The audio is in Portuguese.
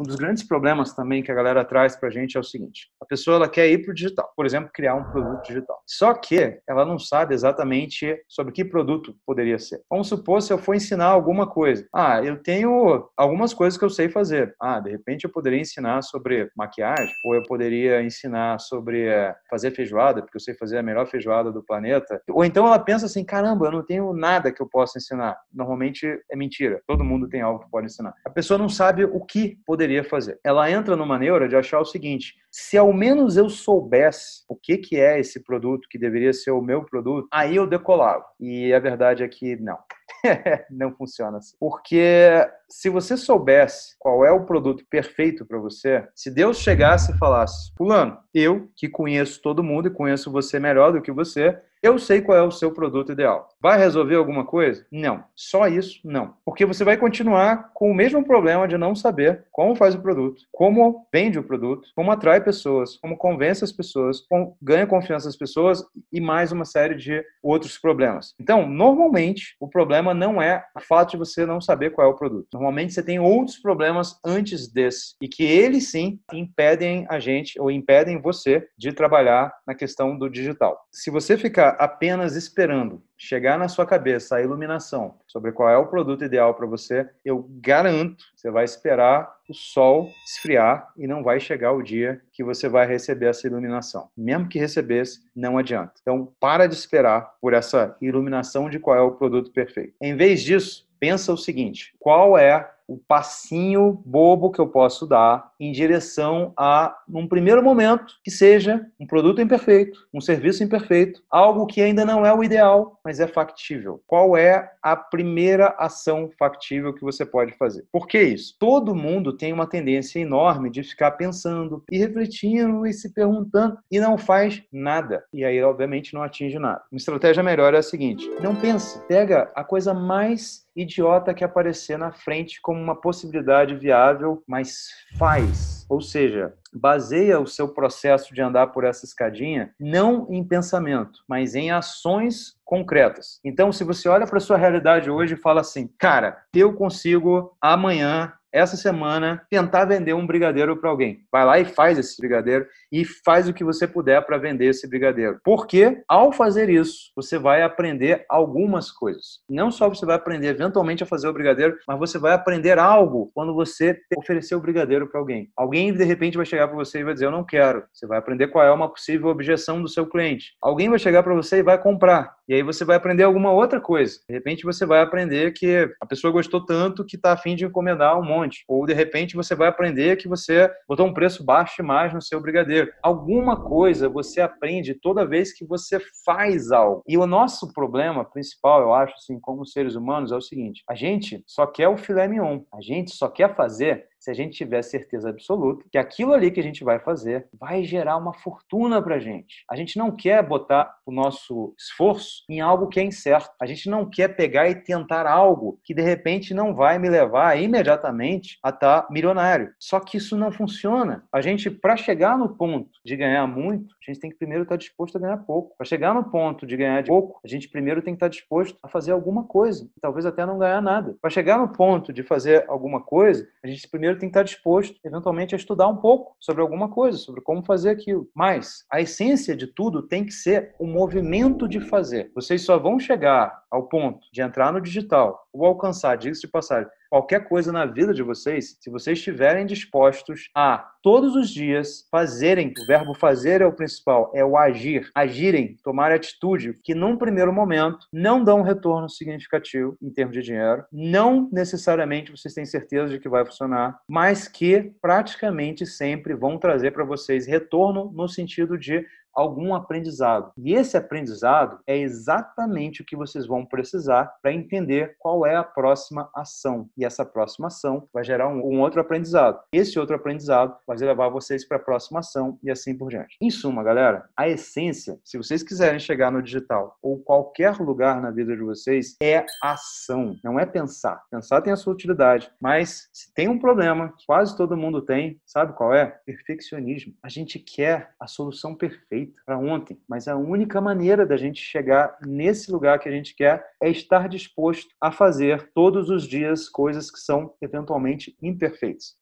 Um dos grandes problemas também que a galera traz para a gente é o seguinte: a pessoa ela quer ir para o digital, por exemplo, criar um produto digital. Só que ela não sabe exatamente sobre que produto poderia ser. Vamos supor se eu for ensinar alguma coisa. Ah, eu tenho algumas coisas que eu sei fazer. Ah, de repente eu poderia ensinar sobre maquiagem, ou eu poderia ensinar sobre eh, fazer feijoada, porque eu sei fazer a melhor feijoada do planeta. Ou então ela pensa assim: caramba, eu não tenho nada que eu possa ensinar. Normalmente é mentira. Todo mundo tem algo que pode ensinar. A pessoa não sabe o que poderia poderia fazer. Ela entra numa neura de achar o seguinte: se ao menos eu soubesse o que, que é esse produto que deveria ser o meu produto, aí eu decolava. E a verdade é que não. não funciona assim. Porque se você soubesse qual é o produto perfeito para você, se Deus chegasse e falasse, fulano, eu que conheço todo mundo e conheço você melhor do que você, eu sei qual é o seu produto ideal. Vai resolver alguma coisa? Não. Só isso, não. Porque você vai continuar com o mesmo problema de não saber como faz o produto, como vende o produto, como atrai pessoas, como convence as pessoas, como ganha confiança das pessoas e mais uma série de outros problemas. Então, normalmente, o problema não é o fato de você não saber qual é o produto. Normalmente você tem outros problemas antes desse e que eles sim impedem a gente ou impedem você de trabalhar na questão do digital. Se você ficar apenas esperando chegar na sua cabeça a iluminação sobre qual é o produto ideal para você, eu garanto, você vai esperar o sol esfriar e não vai chegar o dia que você vai receber essa iluminação. Mesmo que recebesse, não adianta. Então, para de esperar por essa iluminação de qual é o produto perfeito. Em vez disso, pensa o seguinte: qual é o passinho bobo que eu posso dar em direção a, num primeiro momento, que seja um produto imperfeito, um serviço imperfeito, algo que ainda não é o ideal, mas é factível. Qual é a primeira ação factível que você pode fazer? Por que isso? Todo mundo tem uma tendência enorme de ficar pensando e refletindo e se perguntando e não faz nada. E aí, obviamente, não atinge nada. Uma estratégia melhor é a seguinte: não pensa, pega a coisa mais idiota que aparecer na frente como uma possibilidade viável, mas faz. Ou seja, baseia o seu processo de andar por essa escadinha não em pensamento, mas em ações concretas. Então, se você olha para sua realidade hoje e fala assim, cara, eu consigo amanhã essa semana tentar vender um brigadeiro para alguém. Vai lá e faz esse brigadeiro e faz o que você puder para vender esse brigadeiro. Porque ao fazer isso, você vai aprender algumas coisas. Não só você vai aprender eventualmente a fazer o brigadeiro, mas você vai aprender algo quando você oferecer o brigadeiro para alguém. Alguém de repente vai chegar para você e vai dizer: "Eu não quero". Você vai aprender qual é uma possível objeção do seu cliente. Alguém vai chegar para você e vai comprar e aí você vai aprender alguma outra coisa. De repente você vai aprender que a pessoa gostou tanto que está afim de encomendar um monte. Ou de repente você vai aprender que você botou um preço baixo demais no seu brigadeiro. Alguma coisa você aprende toda vez que você faz algo. E o nosso problema principal, eu acho, assim, como seres humanos, é o seguinte: a gente só quer o filé mignon. A gente só quer fazer se a gente tiver certeza absoluta que aquilo ali que a gente vai fazer vai gerar uma fortuna para a gente. A gente não quer botar o nosso esforço em algo que é incerto. A gente não quer pegar e tentar algo que de repente não vai me levar imediatamente a estar tá milionário. Só que isso não funciona. A gente, para chegar no ponto de ganhar muito, a gente tem que primeiro estar tá disposto a ganhar pouco. Para chegar no ponto de ganhar de pouco, a gente primeiro tem que estar tá disposto a fazer alguma coisa, talvez até não ganhar nada. Para chegar no ponto de fazer alguma coisa, a gente primeiro brasileiro tem que estar disposto, eventualmente, a estudar um pouco sobre alguma coisa, sobre como fazer aquilo. Mas a essência de tudo tem que ser o movimento de fazer. Vocês só vão chegar ao ponto de entrar no digital ou alcançar, diga-se de passagem, qualquer coisa na vida de vocês, se vocês estiverem dispostos a todos os dias fazerem, o verbo fazer é o principal, é o agir, agirem, tomar atitude, que num primeiro momento não dão um retorno significativo em termos de dinheiro, não necessariamente vocês têm certeza de que vai funcionar, mas que praticamente sempre vão trazer para vocês retorno no sentido de algum aprendizado. E esse aprendizado é exatamente o que vocês vão precisar para entender qual é a próxima ação. E essa próxima ação vai gerar um, um outro aprendizado. Esse outro aprendizado vai levar vocês para a próxima ação e assim por diante. Em suma, galera, a essência, se vocês quiserem chegar no digital ou qualquer lugar na vida de vocês, é ação, não é pensar. Pensar tem a sua utilidade, mas se tem um problema, quase todo mundo tem, sabe qual é? Perfeccionismo. A gente quer a solução perfeita feito para ontem, mas a única maneira da gente chegar nesse lugar que a gente quer é estar disposto a fazer todos os dias coisas que são eventualmente imperfeitas.